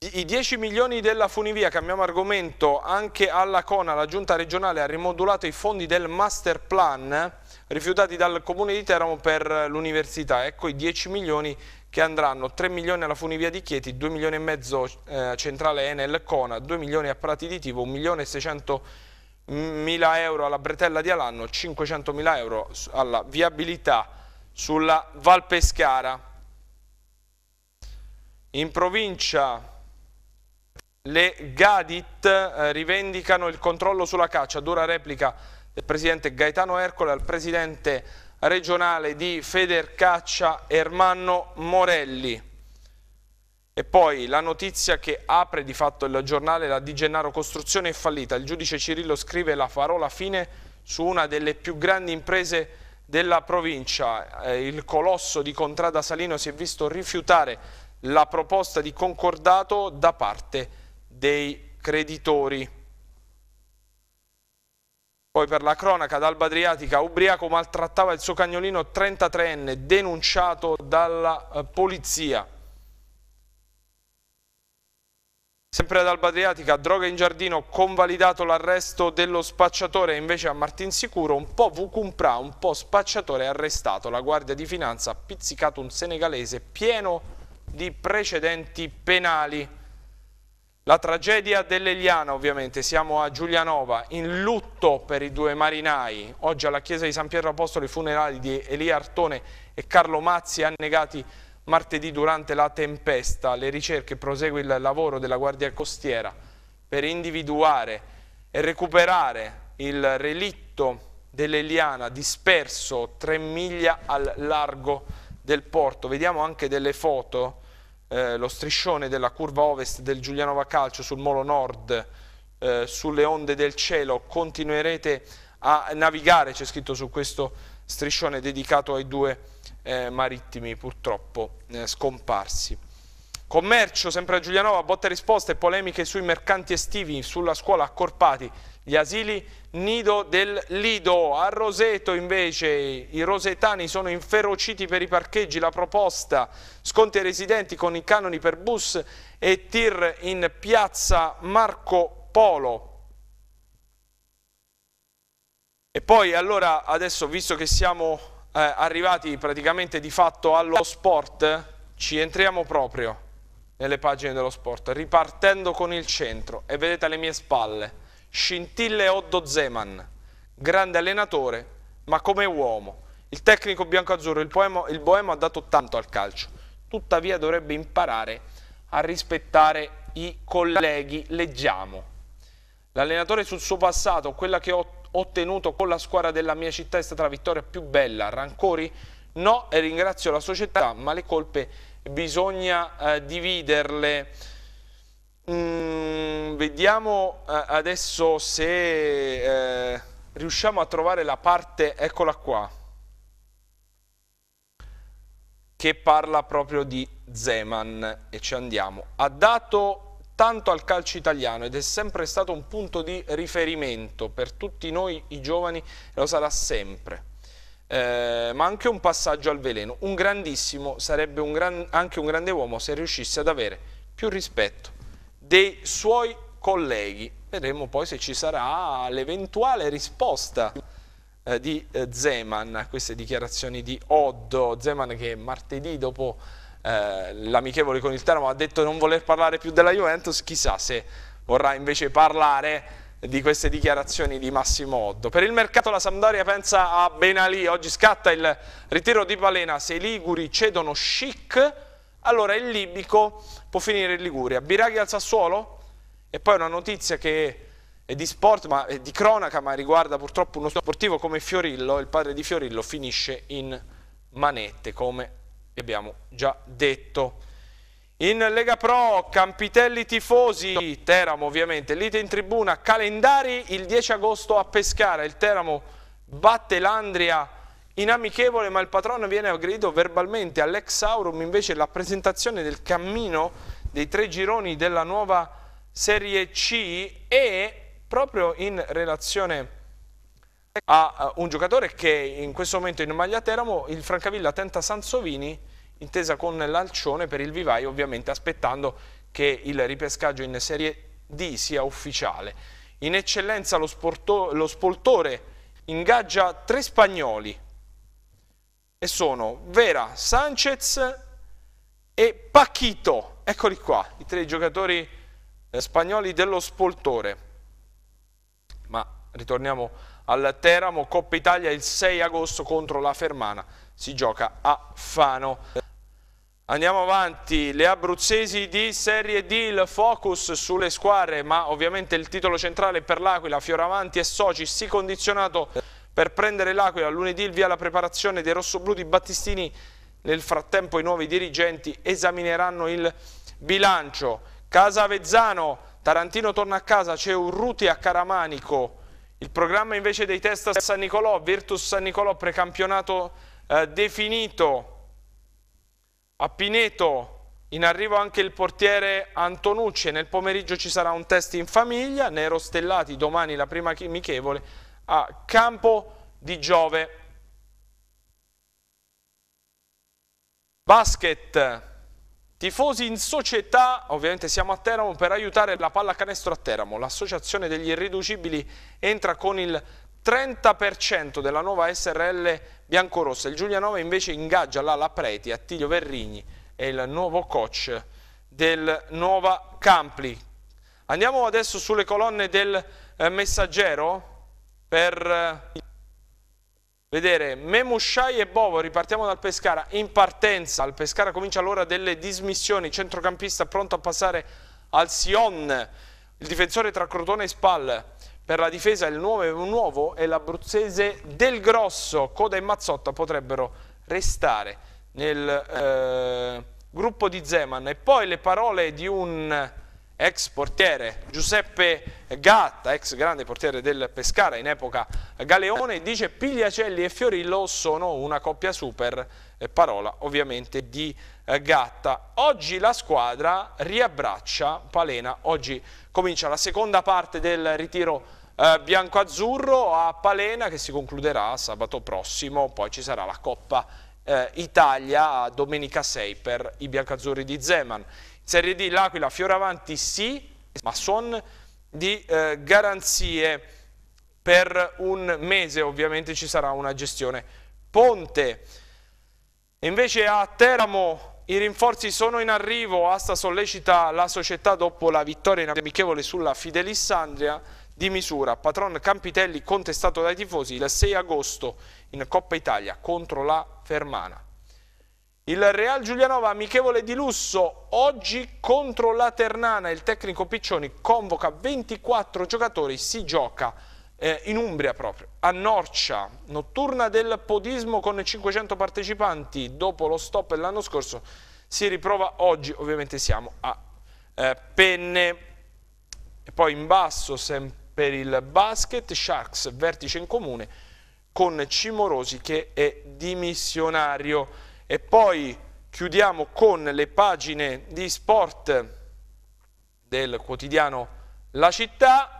I 10 milioni della funivia, cambiamo argomento, anche alla CONA, la giunta regionale ha rimodulato i fondi del master plan rifiutati dal comune di Teramo per l'università. Ecco i 10 milioni che andranno, 3 milioni alla funivia di Chieti, 2 milioni e mezzo eh, centrale Enel CONA, 2 milioni a Prati di Tivo, 1 milione e 600 1.000 euro alla bretella di Alanno, 500.000 euro alla viabilità sulla Val Pescara. In provincia le Gadit eh, rivendicano il controllo sulla caccia, dura replica del presidente Gaetano Ercole al presidente regionale di Federcaccia Ermanno Morelli. E poi la notizia che apre di fatto il giornale, la di Gennaro Costruzione è fallita. Il giudice Cirillo scrive la parola fine su una delle più grandi imprese della provincia. Eh, il colosso di Contrada Salino si è visto rifiutare la proposta di concordato da parte dei creditori. Poi per la cronaca, d'Alba Adriatica, Ubriaco maltrattava il suo cagnolino 33enne denunciato dalla eh, polizia. Sempre ad Alba Adriatica, droga in giardino, convalidato l'arresto dello spacciatore, invece a Martinsicuro un po' Vucumpra, un po' spacciatore arrestato. La Guardia di Finanza ha pizzicato un senegalese pieno di precedenti penali. La tragedia dell'Eliana ovviamente, siamo a Giulianova, in lutto per i due marinai. Oggi alla chiesa di San Pietro Apostolo i funerali di Elia Artone e Carlo Mazzi annegati Martedì durante la tempesta le ricerche prosegue il lavoro della Guardia Costiera per individuare e recuperare il relitto dell'Eliana disperso 3 miglia al largo del porto. Vediamo anche delle foto, eh, lo striscione della curva ovest del Giuliano Vacalcio sul Molo Nord, eh, sulle onde del cielo. Continuerete a navigare, c'è scritto su questo striscione dedicato ai due eh, marittimi purtroppo eh, scomparsi. Commercio, sempre a Giulianova, botta e risposte, polemiche sui mercanti estivi, sulla scuola accorpati, gli asili nido del Lido. A Roseto invece i rosetani sono inferociti per i parcheggi, la proposta sconti ai residenti con i canoni per bus e tir in piazza Marco Polo. E poi allora adesso visto che siamo eh, arrivati praticamente di fatto allo sport, ci entriamo proprio nelle pagine dello sport, ripartendo con il centro e vedete alle mie spalle scintille Oddo Zeman, grande allenatore ma come uomo. Il tecnico bianco-azzurro, il, poema, il boemo ha dato tanto al calcio, tuttavia dovrebbe imparare a rispettare i colleghi. Leggiamo. L'allenatore sul suo passato, quella che ho ottenuto con la squadra della mia città è stata la vittoria più bella. Rancori? No, e ringrazio la società, ma le colpe bisogna eh, dividerle. Mm, vediamo eh, adesso se eh, riusciamo a trovare la parte, eccola qua, che parla proprio di Zeman e ci andiamo. Ha dato tanto al calcio italiano ed è sempre stato un punto di riferimento per tutti noi i giovani lo sarà sempre. Eh, ma anche un passaggio al veleno. Un grandissimo sarebbe un gran, anche un grande uomo se riuscisse ad avere più rispetto dei suoi colleghi. Vedremo poi se ci sarà l'eventuale risposta eh, di eh, Zeman a queste dichiarazioni di Oddo. Zeman che martedì dopo eh, l'amichevole con il Teramo ha detto non voler parlare più della Juventus, chissà se vorrà invece parlare di queste dichiarazioni di Massimo Otto. Per il mercato la Sampdoria pensa a Benalì, oggi scatta il ritiro di Balena, se i Liguri cedono chic, allora il Libico può finire in Liguria. Biraghi al Sassuolo? E poi una notizia che è di sport, ma è di cronaca, ma riguarda purtroppo uno sportivo come Fiorillo, il padre di Fiorillo finisce in manette come che abbiamo già detto. In Lega Pro, Campitelli tifosi, Teramo ovviamente, lite in tribuna, calendari il 10 agosto a Pescara, il Teramo batte l'Andria in amichevole ma il patrono viene aggredito verbalmente, all'ex Aurum invece la presentazione del cammino dei tre gironi della nuova Serie C e proprio in relazione a eh, un giocatore che in questo momento in maglia Teramo, il Francavilla tenta Sansovini, intesa con l'alcione per il vivaio, ovviamente aspettando che il ripescaggio in Serie D sia ufficiale. In eccellenza lo, sporto, lo spoltore ingaggia tre spagnoli e sono Vera, Sanchez e Pacchito. Eccoli qua, i tre giocatori eh, spagnoli dello spoltore. Ma ritorniamo al Teramo, Coppa Italia il 6 agosto contro la Fermana si gioca a Fano. Andiamo avanti, le abruzzesi di Serie D, il focus sulle squadre, ma ovviamente il titolo centrale per l'Aquila, Fioravanti e Soci, si condizionato per prendere l'Aquila. Lunedì il via la preparazione dei rossoblù di Battistini, nel frattempo i nuovi dirigenti esamineranno il bilancio. Casa Avezzano, Tarantino torna a casa, c'è Urruti a Caramanico. Il programma invece dei test a San Nicolò, Virtus San Nicolò, precampionato eh, definito. A Pineto in arrivo anche il portiere Antonucci e nel pomeriggio ci sarà un test in famiglia, Nero Stellati domani la prima amichevole a Campo di Giove. Basket, tifosi in società, ovviamente siamo a Teramo per aiutare la pallacanestro a Teramo. L'associazione degli irriducibili entra con il 30% della nuova SRL biancorossa. Il Giulianova invece ingaggia là la Preti, Attilio Verrigni è il nuovo coach del Nuova Campli. Andiamo adesso sulle colonne del eh, Messaggero per eh, vedere Memusciai e Bovo, ripartiamo dal Pescara, in partenza, il Pescara comincia l'ora delle dismissioni, centrocampista pronto a passare al Sion, il difensore tra Crotone e Spal, per la difesa il nuovo, nuovo e l'abruzzese Del Grosso, Coda e Mazzotta potrebbero restare nel eh, gruppo di Zeman. E poi le parole di un ex portiere, Giuseppe Gatta, ex grande portiere del Pescara in epoca Galeone, dice Pigliacelli e Fiorillo sono una coppia super, eh, parola ovviamente di eh, Gatta. Oggi la squadra riabbraccia Palena, oggi comincia la seconda parte del ritiro eh, bianco-azzurro a Palena che si concluderà sabato prossimo, poi ci sarà la Coppa eh, Italia domenica 6 per i biancazzurri di Zeman. In Serie D l'Aquila Fioravanti sì, ma son di eh, garanzie per un mese, ovviamente ci sarà una gestione ponte. invece a Teramo i rinforzi sono in arrivo, Asta sollecita la società dopo la vittoria in amichevole sulla Fidelissandria di misura. Patron Campitelli contestato dai tifosi il 6 agosto in Coppa Italia contro la Fermana. Il Real Giulianova amichevole di lusso oggi contro la Ternana. Il tecnico Piccioni convoca 24 giocatori, si gioca eh, in Umbria proprio, a Norcia, notturna del podismo con 500 partecipanti dopo lo stop l'anno scorso. Si riprova oggi, ovviamente siamo a eh, Penne. E poi in basso sempre per il basket, Sharks vertice in comune con Cimorosi che è dimissionario. E poi chiudiamo con le pagine di sport del quotidiano La Città,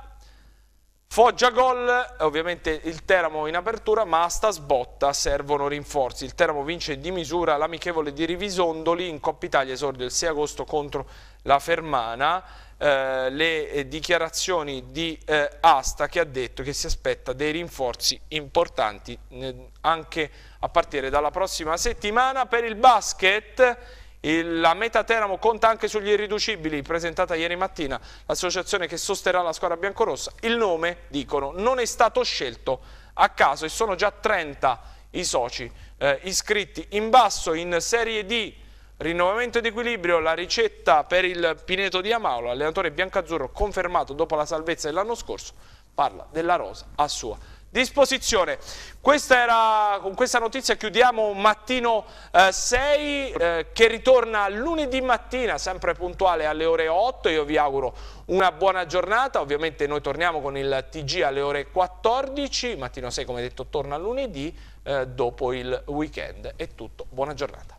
Foggia gol, ovviamente il Teramo in apertura, ma a sta sbotta servono rinforzi. Il Teramo vince di misura l'amichevole di Rivisondoli in Coppa Italia esordio il 6 agosto contro il la Fermana, eh, le eh, dichiarazioni di eh, Asta che ha detto che si aspetta dei rinforzi importanti eh, anche a partire dalla prossima settimana per il basket il, la meta Teramo conta anche sugli irriducibili presentata ieri mattina l'associazione che sosterrà la squadra biancorossa il nome dicono non è stato scelto a caso e sono già 30 i soci eh, iscritti in basso in serie D Rinnovamento di equilibrio, la ricetta per il Pineto di Amaulo, allenatore biancazzurro confermato dopo la salvezza dell'anno scorso, parla della rosa a sua disposizione. Questa era, con questa notizia chiudiamo mattino 6 eh, eh, che ritorna lunedì mattina, sempre puntuale alle ore 8. Io vi auguro una buona giornata, ovviamente noi torniamo con il TG alle ore 14, mattino 6 come detto torna lunedì eh, dopo il weekend. È tutto, buona giornata.